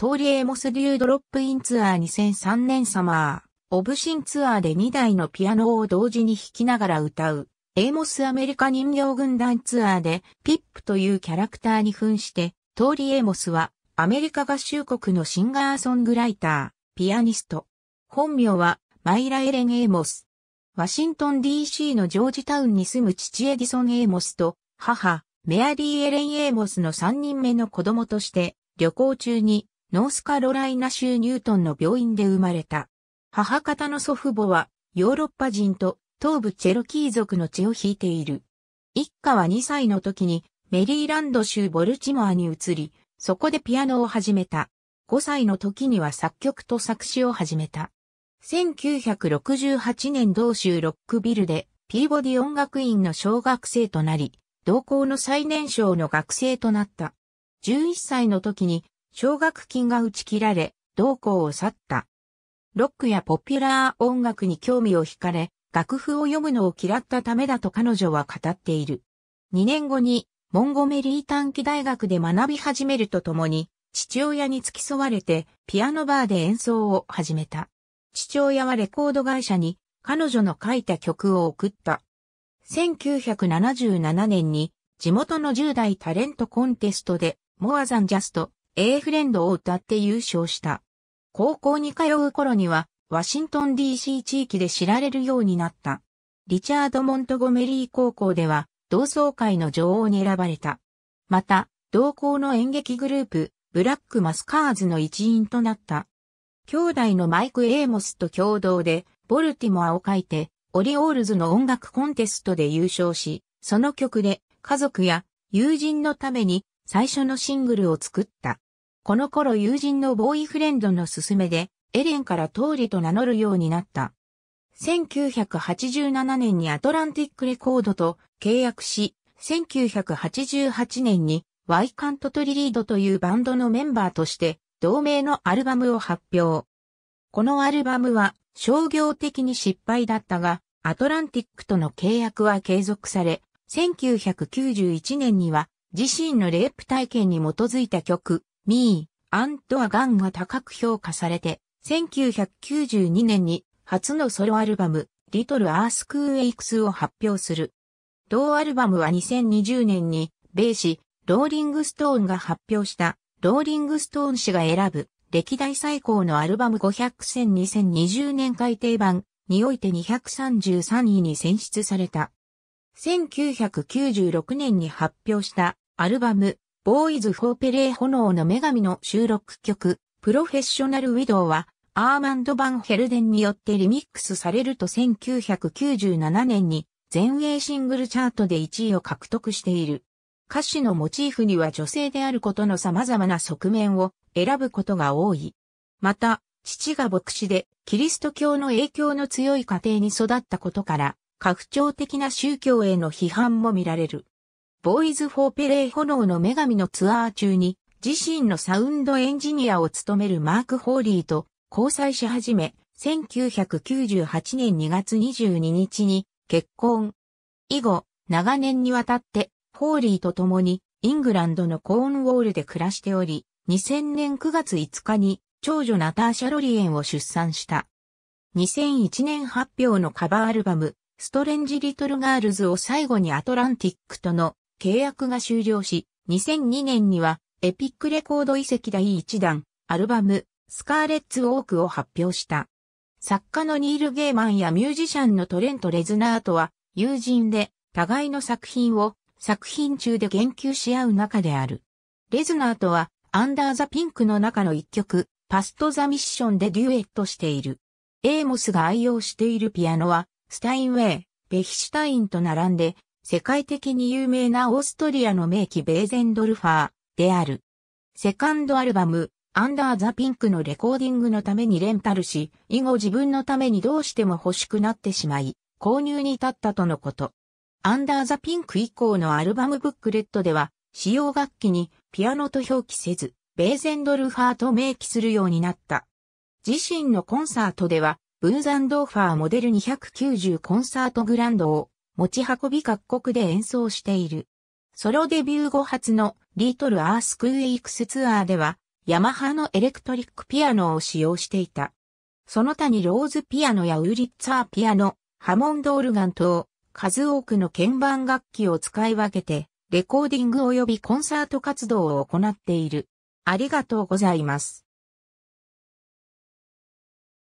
トーリエモスデュードロップインツアー2003年サマー、オブシンツアーで2台のピアノを同時に弾きながら歌う、エーモスアメリカ人形軍団ツアーで、ピップというキャラクターに扮して、トーリエモスは、アメリカ合衆国のシンガーソングライター、ピアニスト。本名は、マイラ・エレン・エーモス。ワシントン DC のジョージタウンに住む父エディソン・エーモスと、母、メアリー・エレン・エーモスの3人目の子供として、旅行中にノースカロライナ州ニュートンの病院で生まれた。母方の祖父母はヨーロッパ人と東部チェロキー族の血を引いている。一家は2歳の時にメリーランド州ボルチモアに移り、そこでピアノを始めた。5歳の時には作曲と作詞を始めた。1968年同州ロックビルでピーボディ音楽院の小学生となり、同校の最年少の学生となった。11歳の時に奨学金が打ち切られ、同校を去った。ロックやポピュラー音楽に興味を惹かれ、楽譜を読むのを嫌ったためだと彼女は語っている。2年後に、モンゴメリー短期大学で学び始めるとともに、父親に付き添われて、ピアノバーで演奏を始めた。父親はレコード会社に、彼女の書いた曲を送った。1977年に、地元の10代タレントコンテストで、モアザンジャスト、A フレンドを歌って優勝した。高校に通う頃には、ワシントン DC 地域で知られるようになった。リチャード・モントゴメリー高校では、同窓会の女王に選ばれた。また、同校の演劇グループ、ブラックマスカーズの一員となった。兄弟のマイク・エーモスと共同で、ボルティモアを書いて、オリオールズの音楽コンテストで優勝し、その曲で家族や友人のために最初のシングルを作った。この頃友人のボーイフレンドの勧めで、エレンからトーリと名乗るようになった。1987年にアトランティックレコードと契約し、1988年にワイカントトリリードというバンドのメンバーとして同名のアルバムを発表。このアルバムは商業的に失敗だったが、アトランティックとの契約は継続され、1991年には自身のレイプ体験に基づいた曲、ミー、アン a アガンが高く評価されて、1992年に初のソロアルバム、リトル・アース・クーエイクスを発表する。同アルバムは2020年に、米紙、ローリング・ストーンが発表した、ローリング・ストーン誌が選ぶ、歴代最高のアルバム500選2020年改訂版において233位に選出された。1996年に発表したアルバム、ボーイズ・フォーペレー炎の女神の収録曲、プロフェッショナル・ウィドウは、アーマンド・バン・ヘルデンによってリミックスされると1997年に全英シングルチャートで1位を獲得している。歌詞のモチーフには女性であることの様々な側面を選ぶことが多い。また、父が牧師で、キリスト教の影響の強い家庭に育ったことから、拡張的な宗教への批判も見られる。ボーイズ・フォー・ペレイ炎の女神のツアー中に、自身のサウンドエンジニアを務めるマーク・ホーリーと交際し始め、1998年2月22日に結婚。以後、長年にわたって、ホーリーと共にイングランドのコーンウォールで暮らしており、2000年9月5日に長女ナターシャ・ロリエンを出産した。2001年発表のカバーアルバム、ストレンジ・リトル・ガールズを最後にアトランティックとの契約が終了し、2002年には、エピックレコード遺跡第1弾、アルバム、スカーレッツ・ウォークを発表した。作家のニール・ゲーマンやミュージシャンのトレント・レズナーとは、友人で、互いの作品を、作品中で言及し合う中である。レズナーとは、アンダー・ザ・ピンクの中の一曲、パスト・ザ・ミッションでデュエットしている。エーモスが愛用しているピアノは、スタインウェイ、ベヒシュタインと並んで、世界的に有名なオーストリアの名機ベーゼンドルファーである。セカンドアルバム、アンダーザピンクのレコーディングのためにレンタルし、以後自分のためにどうしても欲しくなってしまい、購入に至ったとのこと。アンダーザピンク以降のアルバムブックレットでは、使用楽器にピアノと表記せず、ベーゼンドルファーと明記するようになった。自身のコンサートでは、ブーザンドーファーモデル290コンサートグランドを持ち運び各国で演奏している。ソロデビュー後初のリートルアースクーイクスツアーでは、ヤマハのエレクトリックピアノを使用していた。その他にローズピアノやウーリッツァーピアノ、ハモンドオルガン等、数多くの鍵盤楽器を使い分けて、レコーディング及びコンサート活動を行っている。ありがとうございます。